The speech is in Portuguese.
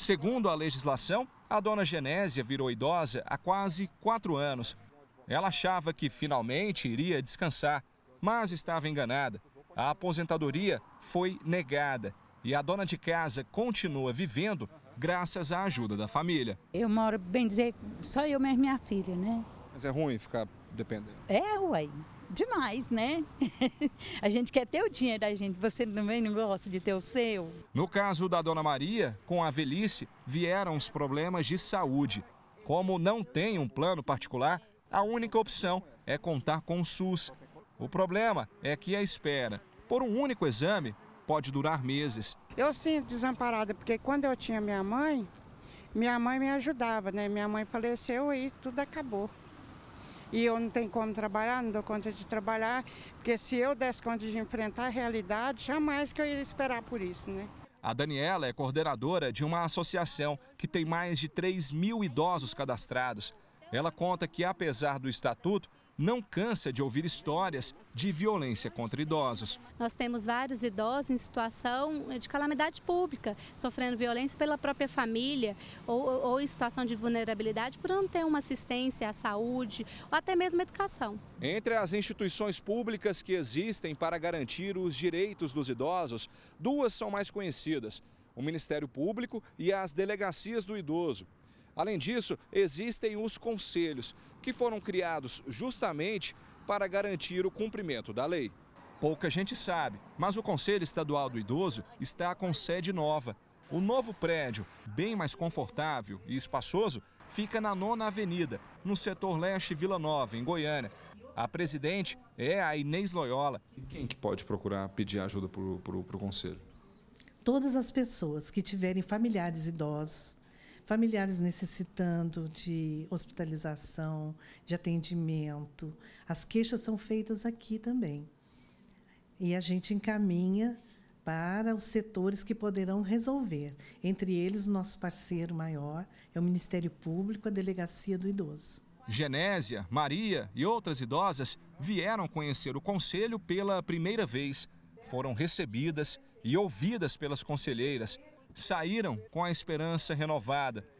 Segundo a legislação, a dona Genésia virou idosa há quase quatro anos. Ela achava que finalmente iria descansar, mas estava enganada. A aposentadoria foi negada e a dona de casa continua vivendo graças à ajuda da família. Eu moro, bem dizer, só eu mesmo e minha filha, né? Mas é ruim ficar dependendo? É ruim demais, né? a gente quer ter o dinheiro da gente, você também não gosta de ter o seu? No caso da dona Maria, com a velhice vieram os problemas de saúde. Como não tem um plano particular, a única opção é contar com o SUS. O problema é que a espera por um único exame pode durar meses. Eu sinto desamparada, porque quando eu tinha minha mãe, minha mãe me ajudava, né? Minha mãe faleceu e tudo acabou e eu não tenho como trabalhar, não dou conta de trabalhar, porque se eu desse conta de enfrentar a realidade, jamais que eu ia esperar por isso, né? A Daniela é coordenadora de uma associação que tem mais de 3 mil idosos cadastrados. Ela conta que, apesar do estatuto, não cansa de ouvir histórias de violência contra idosos. Nós temos vários idosos em situação de calamidade pública, sofrendo violência pela própria família ou, ou em situação de vulnerabilidade por não ter uma assistência à saúde ou até mesmo educação. Entre as instituições públicas que existem para garantir os direitos dos idosos, duas são mais conhecidas: o Ministério Público e as delegacias do idoso. Além disso, existem os conselhos, que foram criados justamente para garantir o cumprimento da lei. Pouca gente sabe, mas o Conselho Estadual do Idoso está com sede nova. O novo prédio, bem mais confortável e espaçoso, fica na Nona Avenida, no setor leste Vila Nova, em Goiânia. A presidente é a Inês Loyola. E quem que pode procurar pedir ajuda para o Conselho? Todas as pessoas que tiverem familiares idosos, familiares necessitando de hospitalização, de atendimento. As queixas são feitas aqui também. E a gente encaminha para os setores que poderão resolver. Entre eles, nosso parceiro maior é o Ministério Público, a Delegacia do Idoso. Genésia, Maria e outras idosas vieram conhecer o conselho pela primeira vez. Foram recebidas e ouvidas pelas conselheiras, saíram com a esperança renovada.